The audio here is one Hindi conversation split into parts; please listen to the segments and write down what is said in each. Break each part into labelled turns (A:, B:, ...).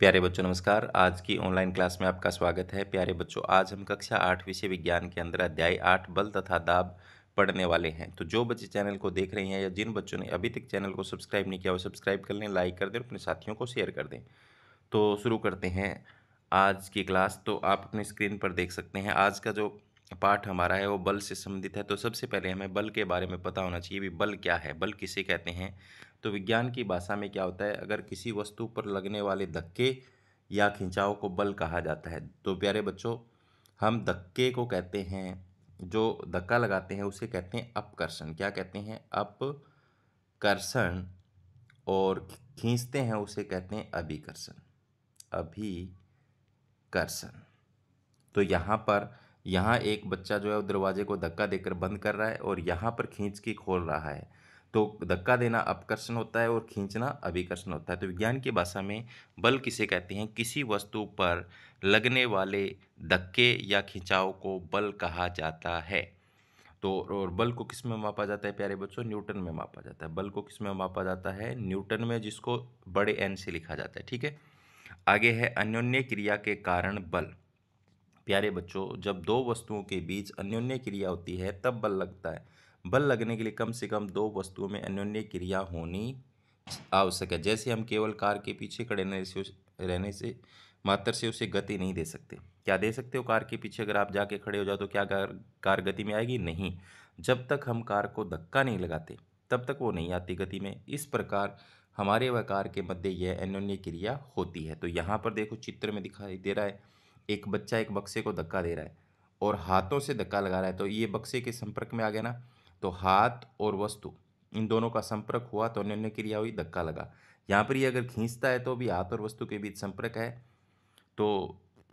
A: प्यारे बच्चों नमस्कार आज की ऑनलाइन क्लास में आपका स्वागत है प्यारे बच्चों आज हम कक्षा आठ विषय विज्ञान के अंदर अध्याय आठ बल तथा दाब पढ़ने वाले हैं तो जो बच्चे चैनल को देख रहे हैं या जिन बच्चों ने अभी तक चैनल को सब्सक्राइब नहीं किया वो सब्सक्राइब कर लें लाइक कर दें और अपने साथियों को शेयर कर दें तो शुरू करते हैं आज की क्लास तो आप अपनी स्क्रीन पर देख सकते हैं आज का जो पाठ हमारा है वो बल से संबंधित है तो सबसे पहले हमें बल के बारे में पता होना चाहिए भी बल क्या है बल किसे कहते हैं तो विज्ञान की भाषा में क्या होता है अगर किसी वस्तु पर लगने वाले धक्के या खिंचाव को बल कहा जाता है तो प्यारे बच्चों हम धक्के को कहते हैं जो धक्का लगाते हैं उसे कहते हैं अपकर्षण क्या कहते हैं अपकर्षण और खींचते हैं उसे कहते हैं अभिकर्षण अभिकर्षण तो यहाँ पर यहाँ एक बच्चा जो है वो दरवाजे को धक्का देकर बंद कर रहा है और यहाँ पर खींच के खोल रहा है तो धक्का देना अपकर्षण होता है और खींचना अभिकर्षण होता है तो विज्ञान की भाषा में बल किसे कहते हैं किसी वस्तु पर लगने वाले धक्के या खिंचाव को बल कहा जाता है तो और बल को किस में मापा जाता है प्यारे बच्चों न्यूटन में मापा जाता है बल को किस में मापा जाता है न्यूटन में जिसको बड़े एन से लिखा जाता है ठीक है आगे है अन्योन्य क्रिया के कारण बल प्यारे बच्चों जब दो वस्तुओं के बीच अन्योन्य क्रिया होती है तब बल लगता है बल लगने के लिए कम से कम दो वस्तुओं में अन्योन्य क्रिया होनी आवश्यक है जैसे हम केवल कार के पीछे खड़े रहने से रहने से मात्र से उसे गति नहीं दे सकते क्या दे सकते हो कार के पीछे अगर आप जाके खड़े हो जाओ तो क्या कार कार गति में आएगी नहीं जब तक हम कार को धक्का नहीं लगाते तब तक वो नहीं आती गति में इस प्रकार हमारे व कार के मध्य यह अन्योन्य क्रिया होती है तो यहाँ पर देखो चित्र में दिखाई दे रहा है एक बच्चा एक बक्से को धक्का दे रहा है और हाथों से धक्का लगा रहा है तो ये बक्से के संपर्क में आ गया ना तो हाथ और वस्तु इन दोनों का संपर्क हुआ तो अन्य क्रिया हुई धक्का लगा यहाँ पर ये अगर खींचता है तो भी हाथ और वस्तु के बीच संपर्क है तो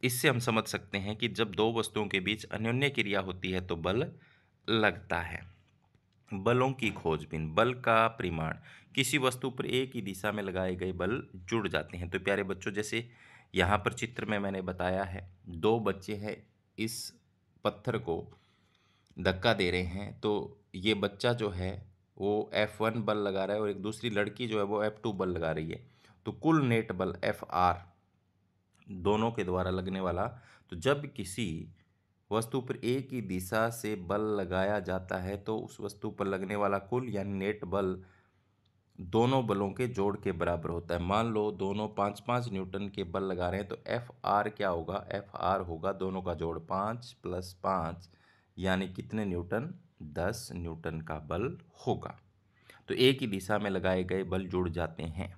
A: इससे हम समझ सकते हैं कि जब दो वस्तुओं के बीच अन्योन्य क्रिया होती है तो बल लगता है बलों की खोजबीन बल का परिमाण किसी वस्तु पर एक ही दिशा में लगाए गए बल जुड़ जाते हैं तो प्यारे बच्चों जैसे यहाँ पर चित्र में मैंने बताया है दो बच्चे हैं इस पत्थर को धक्का दे रहे हैं तो ये बच्चा जो है वो एफ़ वन बल लगा रहा है और एक दूसरी लड़की जो है वो एफ़ टू बल लगा रही है तो कुल नेट बल एफ़ आर दोनों के द्वारा लगने वाला तो जब किसी वस्तु पर एक ही दिशा से बल लगाया जाता है तो उस वस्तु पर लगने वाला कुल यानी नेट बल दोनों बलों के जोड़ के बराबर होता है मान लो दोनों पाँच पाँच न्यूटन के बल लगा रहे हैं तो एफ आर क्या होगा एफ आर होगा दोनों का जोड़ पाँच प्लस पाँच यानी कितने न्यूटन दस न्यूटन का बल होगा तो एक ही दिशा में लगाए गए बल जुड़ जाते हैं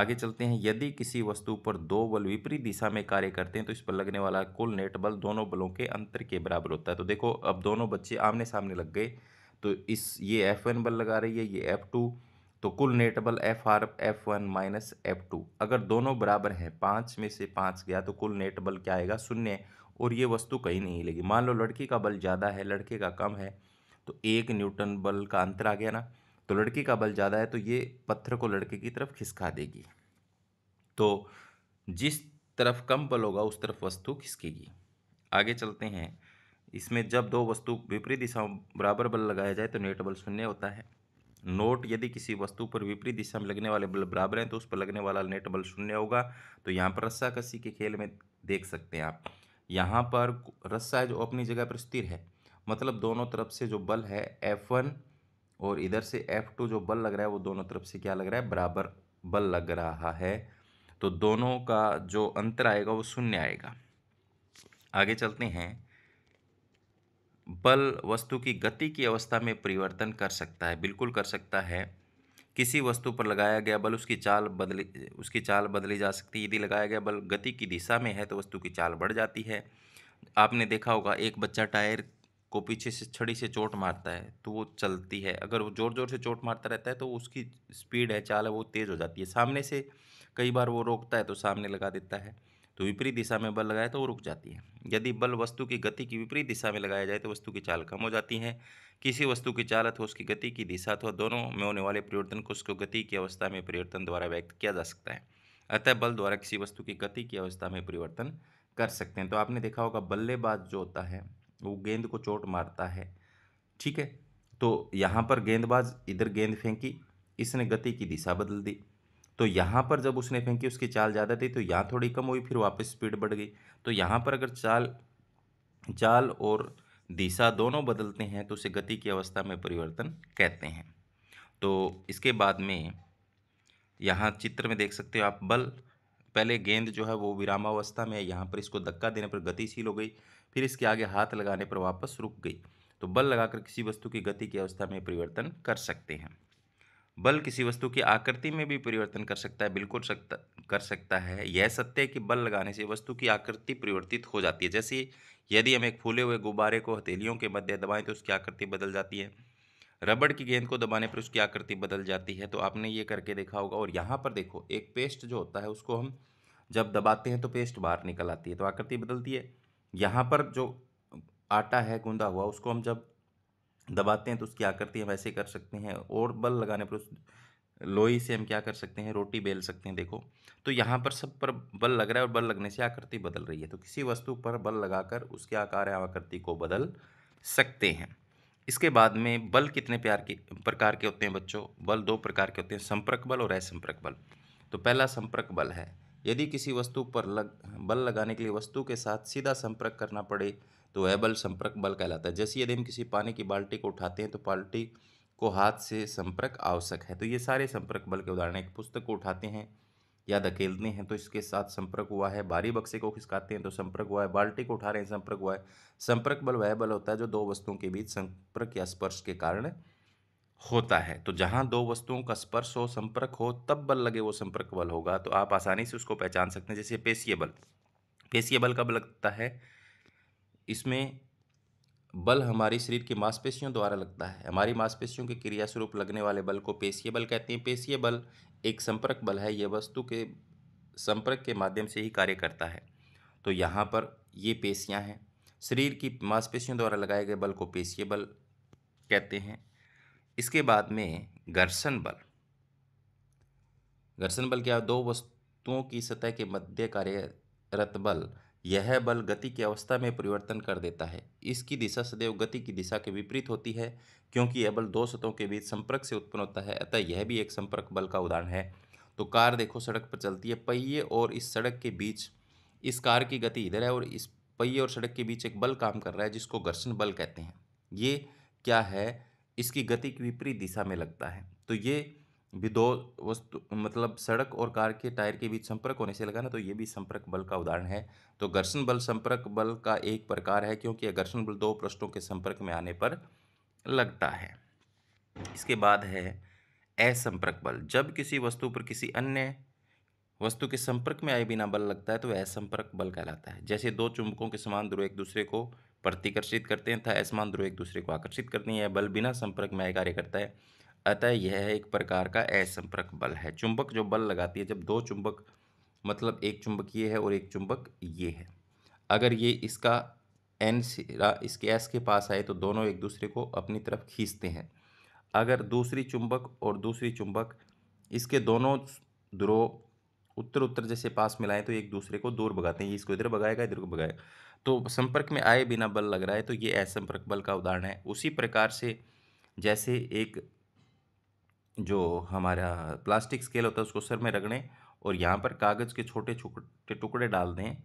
A: आगे चलते हैं यदि किसी वस्तु पर दो बल विपरीत दिशा में कार्य करते हैं तो इस पर लगने वाला कुल नेट बल दोनों बलों के अंतर के बराबर होता है तो देखो अब दोनों बच्चे आमने सामने लग गए तो इस ये एफ वन बल लगा रही है ये एफ टू तो कुल नेट बल F R F one minus F two अगर दोनों बराबर हैं पाँच में से पाँच गया तो कुल नेट बल क्या आएगा शून्य और ये वस्तु कहीं नहीं लेगी मान लो लड़की का बल ज़्यादा है लड़के का कम है तो एक न्यूटन बल का अंतर आ गया ना तो लड़की का बल ज़्यादा है तो ये पत्थर को लड़के की तरफ खिसका देगी तो जिस तरफ कम बल होगा उस तरफ वस्तु खिसकेगी आगे चलते हैं इसमें जब दो वस्तु विपरीत दिशा बराबर बल लगाया जाए तो नेट बल शून्य होता है नोट यदि किसी वस्तु पर विपरीत दिशा में लगने वाले बल बराबर हैं तो उस पर लगने वाला नेट बल शून्य होगा तो यहाँ पर रस्सा कसी के खेल में देख सकते हैं आप यहाँ पर रस्सा है जो अपनी जगह पर स्थिर है मतलब दोनों तरफ से जो बल है एफ वन और इधर से एफ टू जो बल लग रहा है वो दोनों तरफ से क्या लग रहा है बराबर बल लग रहा है तो दोनों का जो अंतर आएगा वो शून्य आएगा आगे चलते हैं बल वस्तु की गति की अवस्था में परिवर्तन कर सकता है बिल्कुल कर सकता है किसी वस्तु पर लगाया गया बल उसकी चाल बदली उसकी चाल बदली जा सकती है यदि लगाया गया बल गति की दिशा में है तो वस्तु की चाल बढ़ जाती है आपने देखा होगा एक बच्चा टायर को पीछे से छड़ी से चोट मारता है तो वो चलती है अगर वो ज़ोर ज़ोर से चोट मारता रहता है तो उसकी स्पीड है चाल है वो तेज़ हो जाती है सामने से कई बार वो रोकता है तो सामने लगा देता है तो विपरीत दिशा में बल लगाए तो वो रुक जाती है यदि बल वस्तु की गति की विपरीत दिशा में लगाया जाए तो वस्तु की चाल कम हो जाती है किसी वस्तु की चाल अथवा उसकी गति की दिशा अथवा दोनों में होने वाले परिवर्तन को उसको गति की अवस्था में परिवर्तन द्वारा व्यक्त किया जा सकता है अतः बल द्वारा किसी वस्तु की गति की अवस्था में परिवर्तन कर सकते हैं तो आपने देखा होगा बल्लेबाज जो होता है वो गेंद को चोट मारता है ठीक है तो यहाँ पर गेंदबाज इधर गेंद फेंकी इसने गति की दिशा बदल दी तो यहाँ पर जब उसने फेंकी उसकी चाल ज़्यादा थी तो यहाँ थोड़ी कम हुई फिर वापस स्पीड बढ़ गई तो यहाँ पर अगर चाल चाल और दिशा दोनों बदलते हैं तो उसे गति की अवस्था में परिवर्तन कहते हैं तो इसके बाद में यहाँ चित्र में देख सकते हो आप बल पहले गेंद जो है वो विरामावस्था में यहाँ पर इसको धक्का देने पर गतिशील हो गई फिर इसके आगे हाथ लगाने पर वापस रुक गई तो बल लगाकर किसी वस्तु की गति की अवस्था में परिवर्तन कर सकते हैं बल किसी वस्तु की आकृति में भी परिवर्तन कर सकता है बिल्कुल सकता कर सकता है यह सत्य है कि बल लगाने से वस्तु की आकृति परिवर्तित हो जाती है जैसे यदि हम एक फूले हुए गुब्बारे को हथेलियों के मध्य दबाएं तो उसकी आकृति बदल जाती है रबड़ की गेंद को दबाने पर उसकी आकृति बदल जाती है तो आपने ये करके देखा होगा और यहाँ पर देखो एक पेस्ट जो होता है उसको हम जब दबाते हैं तो पेस्ट बाहर निकल आती है तो आकृति बदलती है यहाँ पर जो आटा है गूंदा हुआ उसको हम जब दबाते हैं तो उसकी आकृति हम ऐसे कर सकते हैं और बल लगाने पर उस लोई से हम क्या कर सकते हैं रोटी बेल सकते हैं देखो तो यहाँ पर सब पर बल लग रहा है और बल लगने से आकृति बदल रही है तो किसी वस्तु पर बल लगाकर उसके आकार या आकृति को बदल सकते हैं इसके बाद में बल कितने प्यार के प्रकार के होते हैं बच्चों बल दो प्रकार के होते हैं संपर्क बल और असंपर्क बल तो पहला संपर्क बल है यदि किसी वस्तु पर लग बल लगाने के लिए वस्तु के साथ सीधा संपर्क करना पड़े तो वह बल संपर्क बल कहलाता है जैसे यदि हम किसी पानी की बाल्टी को उठाते हैं तो बाल्टी को हाथ से संपर्क आवश्यक है तो ये सारे संपर्क बल के उदाहरण एक पुस्तक को उठाते हैं या धकेलते हैं तो इसके साथ संपर्क हुआ है भारी बक्से को खिसकाते हैं तो संपर्क हुआ है बाल्टी को उठा रहे हैं संपर्क हुआ है संपर्क बल वह बल होता है जो दो वस्तुओं के बीच संपर्क या स्पर्श के कारण होता है तो जहाँ दो वस्तुओं का स्पर्श हो संपर्क हो तब बल लगे वो संपर्क बल होगा तो आप आसानी से उसको पहचान सकते हैं जैसे पेशीय बल पेशीय बल कब लगता है इसमें बल हमारे शरीर की मांसपेशियों द्वारा लगता है हमारी मांसपेशियों के क्रिया स्वरूप लगने वाले बल को पेशीय बल कहते हैं पेशीय बल एक संपर्क बल है यह वस्तु के संपर्क के माध्यम से ही कार्य करता है तो यहाँ पर ये पेशियाँ हैं शरीर की मांसपेशियों द्वारा लगाए गए बल को पेशीय बल कहते हैं इसके बाद में घर्षण बल घर्षण बल क्या दो वस्तुओं की सतह के मध्य कार्यरत बल यह बल गति की अवस्था में परिवर्तन कर देता है इसकी दिशा सदैव गति की दिशा के विपरीत होती है क्योंकि यह बल दो सतहों के बीच संपर्क से उत्पन्न होता है अतः यह भी एक संपर्क बल का उदाहरण है तो कार देखो सड़क पर चलती है पहिए और इस सड़क के बीच इस कार की गति इधर है और इस पहिए और सड़क के बीच एक बल काम कर रहा है जिसको घर्षण बल कहते हैं ये क्या है इसकी गति की विपरीत दिशा में लगता है तो ये भी दो वस्तु मतलब सड़क और कार के टायर के बीच संपर्क होने से लगा ना तो ये भी संपर्क बल का उदाहरण है तो घर्षण बल संपर्क बल का एक प्रकार है क्योंकि घर्षण बल दो पृष्ठों के संपर्क में आने पर लगता है इसके बाद है असंपर्क बल जब किसी वस्तु पर किसी अन्य वस्तु के संपर्क में आए बिना बल लगता है तो असंपर्क बल कहलाता है जैसे दो चुंबकों के समान ध्रुव एक दूसरे को प्रतिकर्षित करते हैं तथा असमान ध्रुव एक दूसरे को आकर्षित करते हैं यह बल बिना संपर्क में आए कार्य करता है अतः यह है एक प्रकार का असंपर्क बल है चुंबक जो बल लगाती है जब दो चुंबक मतलब एक चुंबक ये है और एक चुंबक ये है अगर ये इसका एन सिरा इसके एस के पास आए तो दोनों एक दूसरे को अपनी तरफ खींचते हैं अगर दूसरी चुंबक और दूसरी चुंबक इसके दोनों द्रो उत्तर उत्तर जैसे पास में तो एक दूसरे को दूर भगाते हैं इसको इधर भगाएगा इधर को भगाएगा तो संपर्क में आए बिना बल लग रहा है तो ये असंपर्क बल का उदाहरण है उसी प्रकार से जैसे एक जो हमारा प्लास्टिक स्केल होता है उसको सर में रगड़ें और यहाँ पर कागज़ के छोटे छोटे टुकड़े डाल दें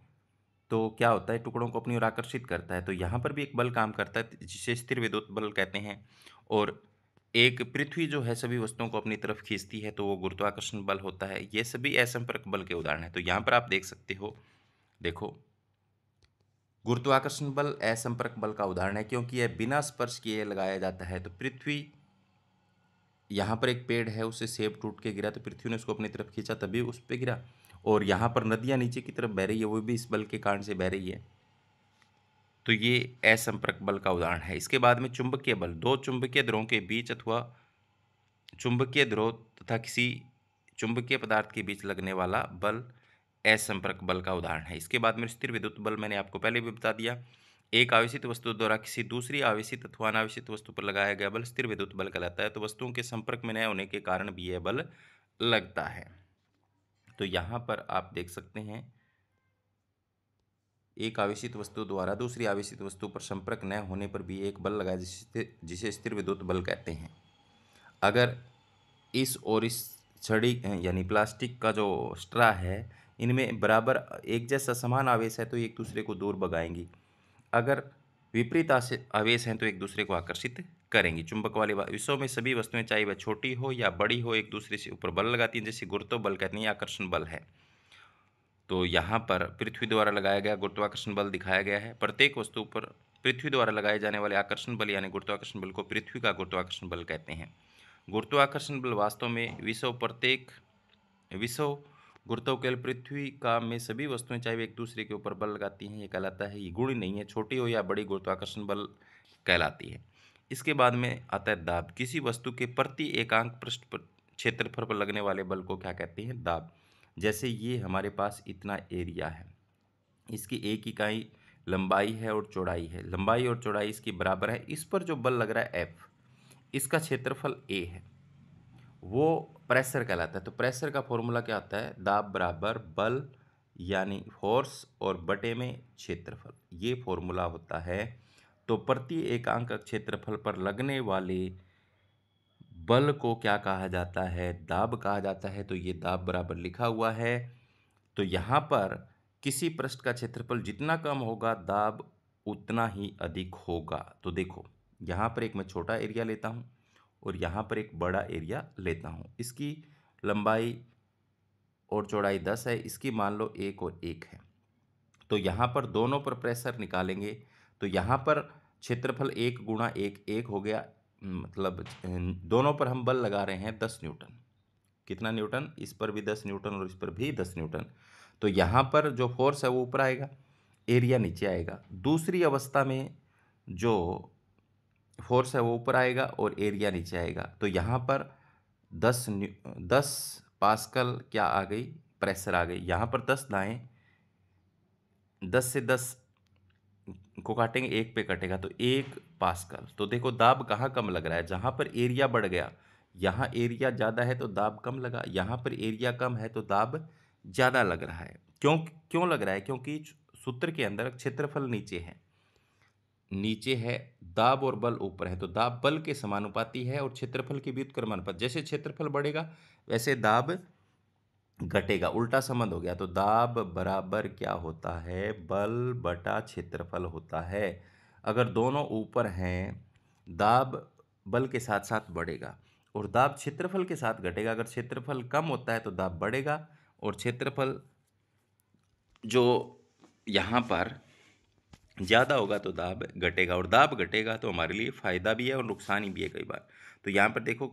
A: तो क्या होता है टुकड़ों को अपनी ओर आकर्षित करता है तो यहाँ पर भी एक बल काम करता है जिसे स्थिर विद्युत बल कहते हैं और एक पृथ्वी जो है सभी वस्तुओं को अपनी तरफ खींचती है तो वो गुरुत्वाकर्षण बल होता है ये सभी असंपर्क बल के उदाहरण हैं तो यहाँ पर आप देख सकते हो देखो गुरुत्वाकर्षण बल असंपर्क बल का उदाहरण है क्योंकि यह बिना स्पर्श किए लगाया जाता है तो पृथ्वी यहाँ पर एक पेड़ है उससे सेब टूट के गिरा तो पृथ्वी ने उसको अपनी तरफ खींचा तभी उस पर गिरा और यहाँ पर नदियाँ नीचे की तरफ बह रही है वो भी इस बल के कारण से बह रही है तो ये असंपर्क बल का उदाहरण है इसके बाद में चुंबकीय बल दो चुंबकीय ध्रुवों के बीच अथवा चुंबकीय ध्रुव तथा किसी चुंबकीय पदार्थ के बीच लगने वाला बल असंपर्क बल का उदाहरण है इसके बाद में स्थिर विद्युत बल मैंने आपको पहले भी बता दिया एक आवेशित वस्तु द्वारा किसी दूसरी आवेशित अथवा अनावेशित वस्तु पर लगाया गया बल स्थिर विद्युत बल कहलाता है तो वस्तुओं के संपर्क में न होने के कारण भी यह बल लगता है तो यहाँ पर आप देख सकते हैं एक आवेशित वस्तु द्वारा दूसरी आवेशित वस्तु पर संपर्क न होने पर भी एक बल लगाया जिसे जिसे स्थिर विद्युत बल कहते हैं अगर इस और इस छड़ी यानी प्लास्टिक का जो स्ट्रा है इनमें बराबर एक जैसा समान आवेश है तो एक दूसरे को दूर भगाएंगी अगर विपरीत आवेश हैं तो एक दूसरे को आकर्षित करेंगी चुंबक वाले विश्व में सभी वस्तुएं चाहे वह छोटी हो या बड़ी हो एक दूसरे से ऊपर बल लगाती हैं जैसे गुरुत्व बल कहते हैं आकर्षण बल है तो यहाँ पर पृथ्वी द्वारा लगाया गया गुरुत्वाकर्षण बल दिखाया गया है प्रत्येक वस्तु पर पृथ्वी द्वारा लगाए जाने वाले आकर्षण बल यानी गुरुत्वाकर्षण बल को पृथ्वी का गुरुत्वाकर्षण बल कहते हैं गुरुत्वाकर्षण बल वास्तव में विश्व प्रत्येक विश्व गुरुत्वाकर्षण पृथ्वी का में सभी वस्तुएं चाहे एक दूसरे के ऊपर बल लगाती हैं ये कहलाता है ये गुण नहीं है छोटी हो या बड़ी गुरुत्वाकर्षण बल कहलाती है इसके बाद में आता है दाब किसी वस्तु के प्रति एकांक पृष्ठ क्षेत्रफल पर लगने वाले बल को क्या कहते हैं दाब जैसे ये हमारे पास इतना एरिया है इसकी एक इकाई लंबाई है और चौड़ाई है लंबाई और चौड़ाई इसकी बराबर है इस पर जो बल लग रहा है एफ इसका क्षेत्रफल ए है वो प्रेशर कहलाता है तो प्रेशर का फॉर्मूला क्या होता है दाब बराबर बल यानी फोर्स और बटे में क्षेत्रफल ये फॉर्मूला होता है तो प्रति एकांक क्षेत्रफल पर लगने वाले बल को क्या कहा जाता है दाब कहा जाता है तो ये दाब बराबर लिखा हुआ है तो यहाँ पर किसी पृष्ठ का क्षेत्रफल जितना कम होगा दाब उतना ही अधिक होगा तो देखो यहाँ पर एक मैं छोटा एरिया लेता हूँ और यहाँ पर एक बड़ा एरिया लेता हूँ इसकी लंबाई और चौड़ाई दस है इसकी मान लो एक और एक है तो यहाँ पर दोनों पर प्रेशर निकालेंगे तो यहाँ पर क्षेत्रफल एक गुणा एक एक हो गया मतलब दोनों पर हम बल लगा रहे हैं दस न्यूटन कितना न्यूटन इस पर भी दस न्यूटन और इस पर भी दस न्यूटन तो यहाँ पर जो फोर्स है वो ऊपर आएगा एरिया नीचे आएगा दूसरी अवस्था में जो फोर्स है वो ऊपर आएगा और एरिया नीचे आएगा तो यहाँ पर दस दस पास्कल क्या आ गई प्रेशर आ गई यहाँ पर दस दाएँ दस से दस को काटेंगे एक पे कटेगा तो एक पास्कल तो देखो दाब कहाँ कम लग रहा है जहाँ पर एरिया बढ़ गया यहाँ एरिया ज़्यादा है तो दाब कम लगा यहाँ पर एरिया कम है तो दाब ज़्यादा लग रहा है क्यों क्यों लग रहा है क्योंकि सूत्र के अंदर क्षेत्रफल नीचे है नीचे है दाब और बल ऊपर है तो दाब बल के समानुपाती है और क्षेत्रफल के पर जैसे क्षेत्रफल बढ़ेगा वैसे दाब घटेगा उल्टा संबंध हो गया तो दाब बराबर क्या होता है बल बटा क्षेत्रफल होता है अगर दोनों ऊपर हैं दाब बल के साथ साथ बढ़ेगा और दाब क्षेत्रफल के साथ घटेगा अगर क्षेत्रफल कम होता है तो दाब बढ़ेगा और क्षेत्रफल जो यहाँ पर ज़्यादा होगा तो दाब घटेगा और दाब घटेगा तो हमारे लिए फ़ायदा भी है और नुकसान ही भी है कई बार तो यहाँ पर देखो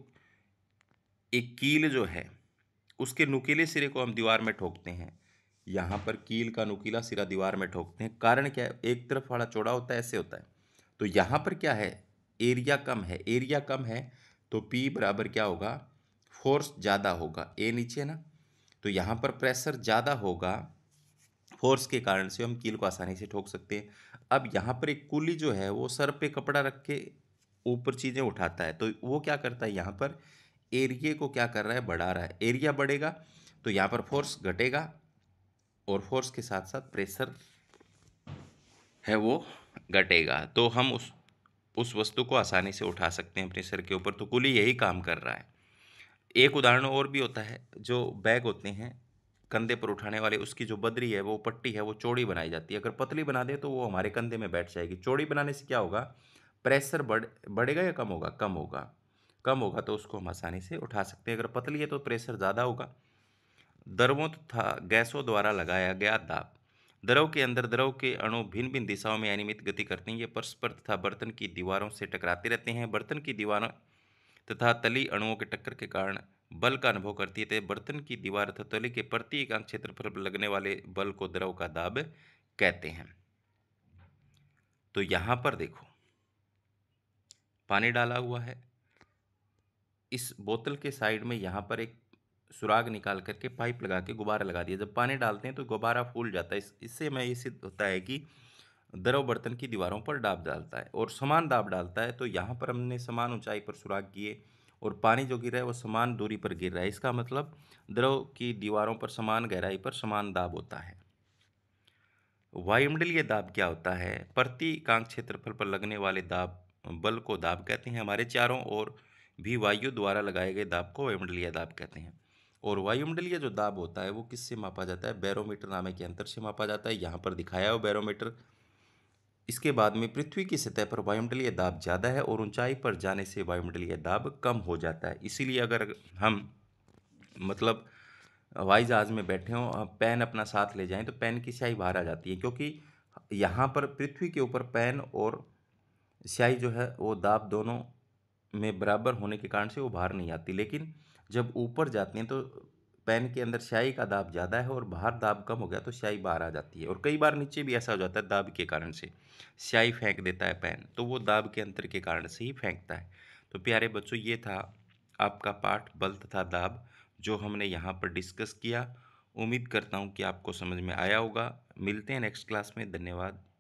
A: एक कील जो है उसके नुकीले सिरे को हम दीवार में ठोकते हैं यहाँ पर कील का नुकीला सिरा दीवार में ठोकते हैं कारण क्या है एक तरफ वाला चौड़ा होता है ऐसे होता है तो यहाँ पर क्या है एरिया कम है एरिया कम है तो पी बराबर क्या होगा फोर्स ज़्यादा होगा ए नीचे ना तो यहाँ पर प्रेशर ज़्यादा होगा फोर्स के कारण से हम कील को आसानी से ठोक सकते हैं अब यहाँ पर एक कुली जो है वो सर पे कपड़ा रख के ऊपर चीज़ें उठाता है तो वो क्या करता है यहाँ पर एरिए को क्या कर रहा है बढ़ा रहा है एरिया बढ़ेगा तो यहाँ पर फोर्स घटेगा और फोर्स के साथ साथ प्रेशर है वो घटेगा तो हम उस उस वस्तु को आसानी से उठा सकते हैं अपने सर के ऊपर तो कुली यही काम कर रहा है एक उदाहरण और भी होता है जो बैग होते हैं कंधे पर उठाने वाले उसकी जो बदरी है वो पट्टी है वो चौड़ी बनाई जाती है अगर पतली बना दें तो वो हमारे कंधे में बैठ जाएगी चौड़ी बनाने से क्या होगा प्रेशर बढ़ बढ़ेगा या कम होगा कम होगा कम होगा तो उसको हम आसानी से उठा सकते हैं अगर पतली है तो प्रेशर ज़्यादा होगा दरवों तथा गैसों द्वारा लगाया गया दाब द्रव के अंदर द्रव के अणु भिन्न भिन्न दिशाओं में अनियमित गति करते हैं ये परस्पर तथा बर्तन की दीवारों से टकराते रहते हैं बर्तन की दीवारों तथा तली अणुओं के टक्कर के कारण बल का अनुभव करती है तो बर्तन की दीवार तथा तले के प्रति एकांक क्षेत्र पर लगने वाले बल को द्रव का दाब कहते हैं तो यहाँ पर देखो पानी डाला हुआ है इस बोतल के साइड में यहाँ पर एक सुराग निकाल करके पाइप लगा के गुब्बारा लगा दिया जब पानी डालते हैं तो गुब्बारा फूल जाता है इससे मैं ये सिद्ध होता है कि द्रव बर्तन की दीवारों पर दाब डालता है और समान दाब डालता है तो यहाँ पर हमने समान ऊंचाई पर सुराग किए और पानी जो गिर रहा है वो समान दूरी पर गिर रहा है इसका मतलब द्रव की दीवारों पर समान गहराई पर समान दाब होता है वायुमंडलीय दाब क्या होता है प्रति कांक क्षेत्रफल पर लगने वाले दाब बल को दाब कहते हैं हमारे चारों ओर भी वायु द्वारा लगाए गए दाब को वायुमंडलीय दाब कहते हैं और वायुमंडलीय जो दाब होता है वो किससे मापा जाता है बैरोमीटर नामे के अंतर से मापा जाता है यहाँ पर दिखाया हो बैरोमीटर इसके बाद में पृथ्वी की सतह पर वायुमंडलीय दाब ज़्यादा है और ऊंचाई पर जाने से वायुमंडलीय दाब कम हो जाता है इसीलिए अगर हम मतलब हवाई जहाज़ में बैठे हों पैन अपना साथ ले जाएं तो पैन की स्याही बाहर आ जाती है क्योंकि यहाँ पर पृथ्वी के ऊपर पैन और स्याही जो है वो दाब दोनों में बराबर होने के कारण से वो बाहर नहीं आती लेकिन जब ऊपर जाती हैं तो पैन के अंदर स्याही का दाब ज़्यादा है और बाहर दाब कम हो गया तो स्याही बाहर आ जाती है और कई बार नीचे भी ऐसा हो जाता है दाब के कारण से स्याही फेंक देता है पैन तो वो दाब के अंतर के कारण से ही फेंकता है तो प्यारे बच्चों ये था आपका पाठ बल तथा दाब जो हमने यहाँ पर डिस्कस किया उम्मीद करता हूँ कि आपको समझ में आया होगा मिलते हैं नेक्स्ट क्लास में धन्यवाद